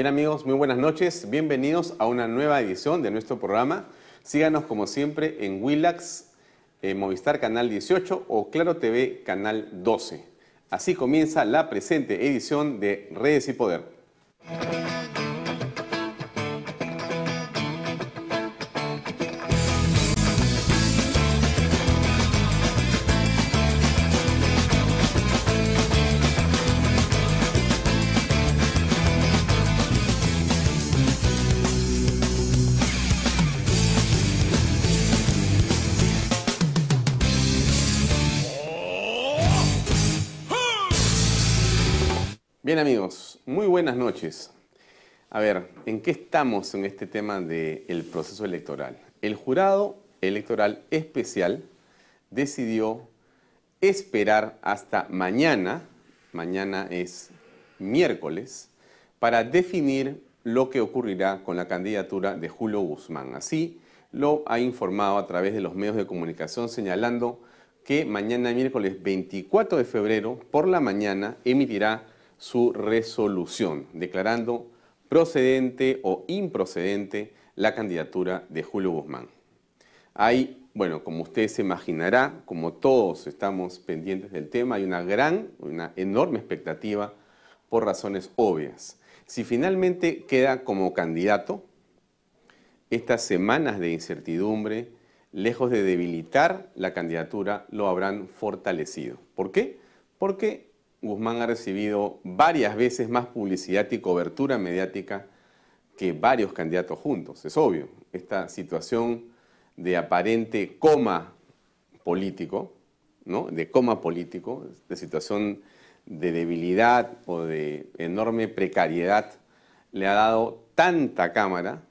Bien amigos, muy buenas noches, bienvenidos a una nueva edición de nuestro programa. Síganos como siempre en Willax, eh, Movistar Canal 18 o Claro TV Canal 12. Así comienza la presente edición de Redes y Poder. Bien amigos, muy buenas noches. A ver, ¿en qué estamos en este tema del proceso electoral? El jurado electoral especial decidió esperar hasta mañana, mañana es miércoles, para definir lo que ocurrirá con la candidatura de Julio Guzmán. Así lo ha informado a través de los medios de comunicación señalando que mañana miércoles 24 de febrero por la mañana emitirá su resolución, declarando procedente o improcedente la candidatura de Julio Guzmán. Hay, bueno, como usted se imaginará, como todos estamos pendientes del tema, hay una gran, una enorme expectativa por razones obvias. Si finalmente queda como candidato, estas semanas de incertidumbre, lejos de debilitar la candidatura, lo habrán fortalecido. ¿Por qué? Porque Guzmán ha recibido varias veces más publicidad y cobertura mediática que varios candidatos juntos. Es obvio, esta situación de aparente coma político, ¿no? de coma político, de situación de debilidad o de enorme precariedad, le ha dado tanta cámara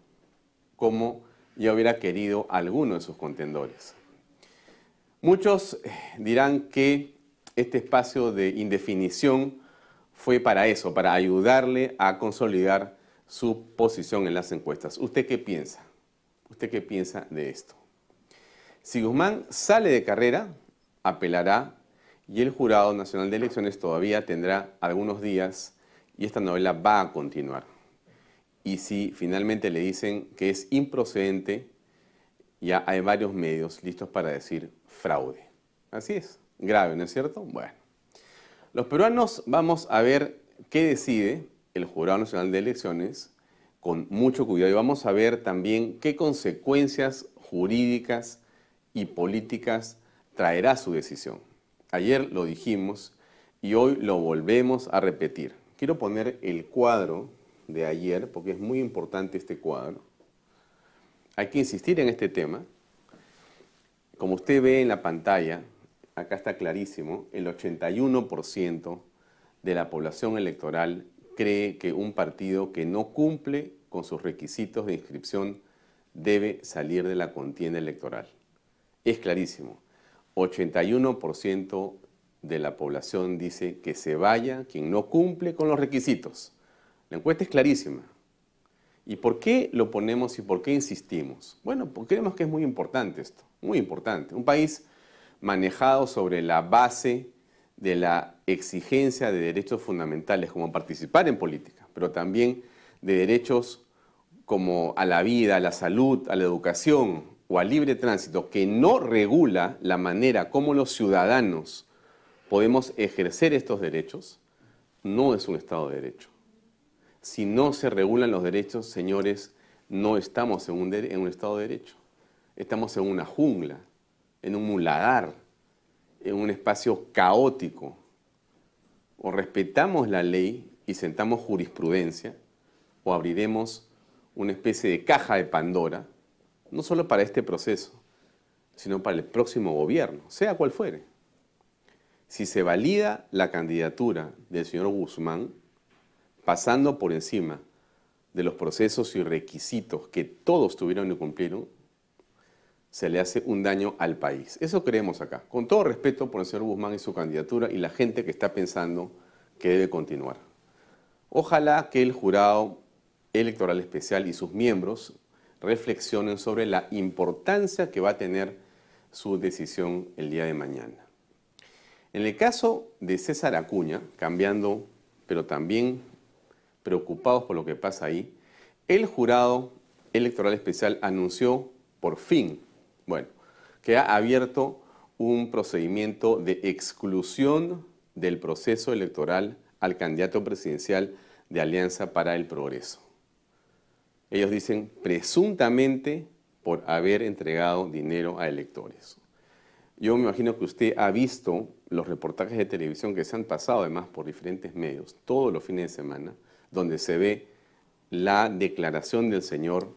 como ya hubiera querido alguno de sus contendores. Muchos eh, dirán que este espacio de indefinición fue para eso, para ayudarle a consolidar su posición en las encuestas. ¿Usted qué piensa? ¿Usted qué piensa de esto? Si Guzmán sale de carrera, apelará y el Jurado Nacional de Elecciones todavía tendrá algunos días y esta novela va a continuar. Y si finalmente le dicen que es improcedente, ya hay varios medios listos para decir fraude. Así es grave, ¿no es cierto? Bueno, los peruanos vamos a ver qué decide el Jurado Nacional de Elecciones con mucho cuidado y vamos a ver también qué consecuencias jurídicas y políticas traerá su decisión. Ayer lo dijimos y hoy lo volvemos a repetir. Quiero poner el cuadro de ayer porque es muy importante este cuadro. Hay que insistir en este tema. Como usted ve en la pantalla, acá está clarísimo, el 81% de la población electoral cree que un partido que no cumple con sus requisitos de inscripción debe salir de la contienda electoral. Es clarísimo, 81% de la población dice que se vaya quien no cumple con los requisitos. La encuesta es clarísima. ¿Y por qué lo ponemos y por qué insistimos? Bueno, porque creemos que es muy importante esto, muy importante. Un país manejado sobre la base de la exigencia de derechos fundamentales como participar en política, pero también de derechos como a la vida, a la salud, a la educación o al libre tránsito, que no regula la manera como los ciudadanos podemos ejercer estos derechos, no es un Estado de Derecho. Si no se regulan los derechos, señores, no estamos en un, en un Estado de Derecho. Estamos en una jungla, en un muladar, en un espacio caótico. O respetamos la ley y sentamos jurisprudencia, o abriremos una especie de caja de Pandora, no solo para este proceso, sino para el próximo gobierno, sea cual fuere. Si se valida la candidatura del señor Guzmán, pasando por encima de los procesos y requisitos que todos tuvieron y cumplieron, se le hace un daño al país. Eso creemos acá. Con todo respeto por el señor Guzmán y su candidatura y la gente que está pensando que debe continuar. Ojalá que el jurado electoral especial y sus miembros reflexionen sobre la importancia que va a tener su decisión el día de mañana. En el caso de César Acuña, cambiando, pero también preocupados por lo que pasa ahí, el jurado electoral especial anunció por fin bueno, que ha abierto un procedimiento de exclusión del proceso electoral al candidato presidencial de Alianza para el Progreso. Ellos dicen presuntamente por haber entregado dinero a electores. Yo me imagino que usted ha visto los reportajes de televisión que se han pasado además por diferentes medios todos los fines de semana, donde se ve la declaración del señor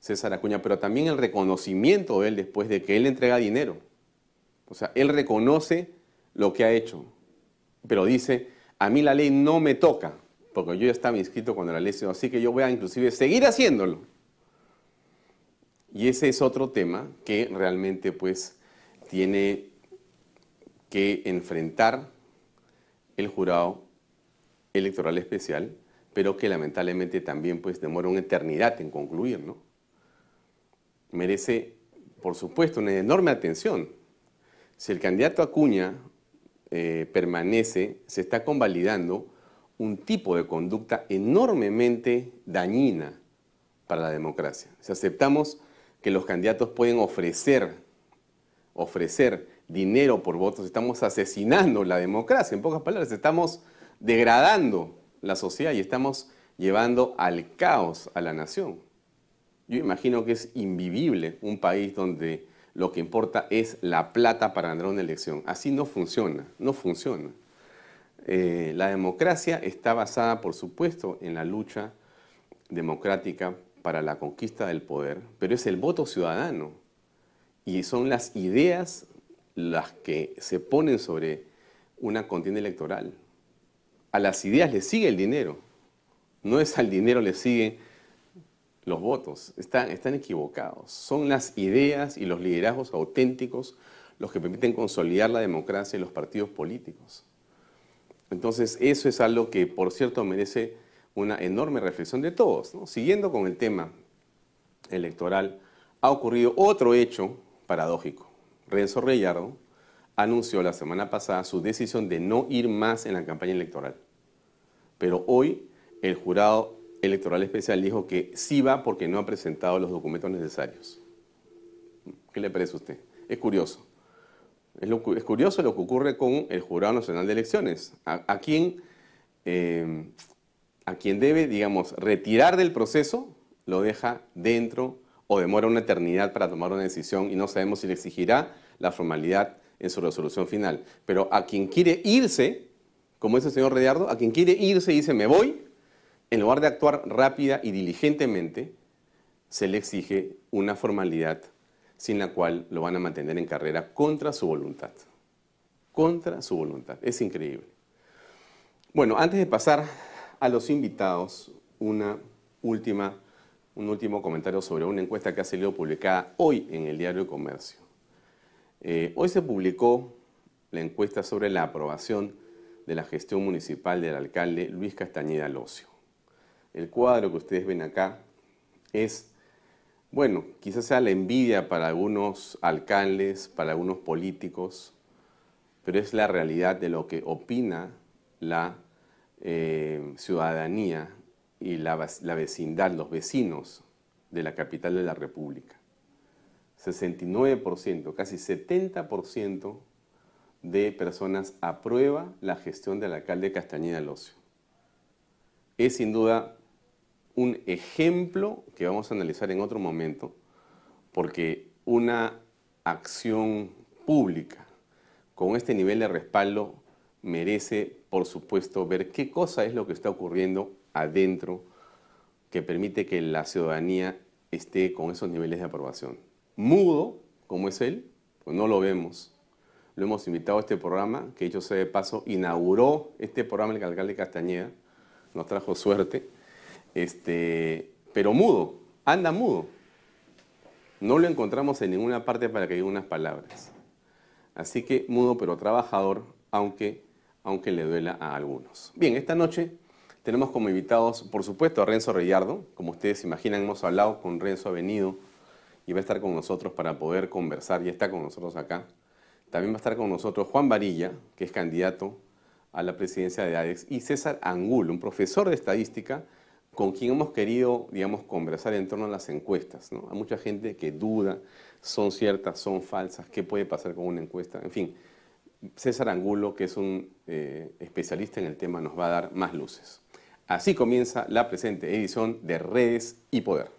César Acuña, pero también el reconocimiento de él después de que él entrega dinero. O sea, él reconoce lo que ha hecho, pero dice, a mí la ley no me toca, porque yo ya estaba inscrito cuando la ley se así que yo voy a inclusive seguir haciéndolo. Y ese es otro tema que realmente pues tiene que enfrentar el jurado electoral especial, pero que lamentablemente también pues demora una eternidad en concluir, ¿no? merece, por supuesto, una enorme atención. Si el candidato Acuña eh, permanece, se está convalidando un tipo de conducta enormemente dañina para la democracia. Si aceptamos que los candidatos pueden ofrecer, ofrecer dinero por votos, estamos asesinando la democracia, en pocas palabras, estamos degradando la sociedad y estamos llevando al caos a la nación. Yo imagino que es invivible un país donde lo que importa es la plata para ganar una elección. Así no funciona, no funciona. Eh, la democracia está basada, por supuesto, en la lucha democrática para la conquista del poder, pero es el voto ciudadano y son las ideas las que se ponen sobre una contienda electoral. A las ideas le sigue el dinero, no es al dinero le sigue los votos, están, equivocados. Son las ideas y los liderazgos auténticos los que permiten consolidar la democracia y los partidos políticos. Entonces, eso es algo que, por cierto, merece una enorme reflexión de todos. Siguiendo con el tema electoral, ha ocurrido otro hecho paradójico. Renzo Reyardo anunció la semana pasada su decisión de no ir más en la campaña electoral. Pero hoy el jurado Electoral Especial dijo que sí va porque no ha presentado los documentos necesarios. ¿Qué le parece a usted? Es curioso. Es, es curioso lo que ocurre con el Jurado Nacional de Elecciones, a, quien, a em, debe, digamos, retirar del proceso, lo deja dentro o demora una eternidad para tomar una decisión y no sabemos si le exigirá la formalidad en su resolución final. Pero a quien quiere irse, como es el señor Rediardo, a quien quiere irse y dice me voy, en lugar de actuar rápida y diligentemente, se le exige una formalidad sin la cual lo van a mantener en carrera contra su voluntad. Contra su voluntad. Es increíble. Bueno, antes de pasar a los invitados, una última, un último comentario sobre una encuesta que ha salido publicada hoy en el Diario de Comercio. Eh, hoy se publicó la encuesta sobre la aprobación de la gestión municipal del alcalde Luis Castañeda Locio. El cuadro que ustedes ven acá es, bueno, quizás sea la envidia para algunos alcaldes, para algunos políticos, pero es la realidad de lo que opina la eh, ciudadanía y la, vecindad, los vecinos de la capital de la República. 69%, casi 70% de personas aprueba la gestión del alcalde Castañeda Locio. Es sin duda un ejemplo que vamos a analizar en otro momento, porque una acción pública con este nivel de respaldo merece, por supuesto, ver qué cosa es lo que está ocurriendo adentro que permite que la ciudadanía esté con esos niveles de aprobación. Mudo, como es él, pues no lo vemos. Lo hemos invitado a este programa, que dicho sea de paso, inauguró este programa el alcalde Castañeda, nos trajo suerte este, pero mudo, anda mudo. No lo encontramos en ninguna parte para que diga unas palabras. Así que mudo pero trabajador, aunque, aunque le duela a algunos. Bien, esta noche tenemos como invitados, por supuesto, a Renzo Reyardo. Como ustedes imaginan, hemos hablado con Renzo, ha venido y va a estar con nosotros para poder conversar, Y está con nosotros acá. También va a estar con nosotros Juan Varilla, que es candidato a la presidencia de ADEX, y César Angulo, un profesor de estadística con quien hemos querido, digamos, conversar en torno a las encuestas. ¿no? Hay mucha gente que duda, son ciertas, son falsas, qué puede pasar con una encuesta, en fin. César Angulo, que es un eh, especialista en el tema, nos va a dar más luces. Así comienza la presente edición de Redes y Poder.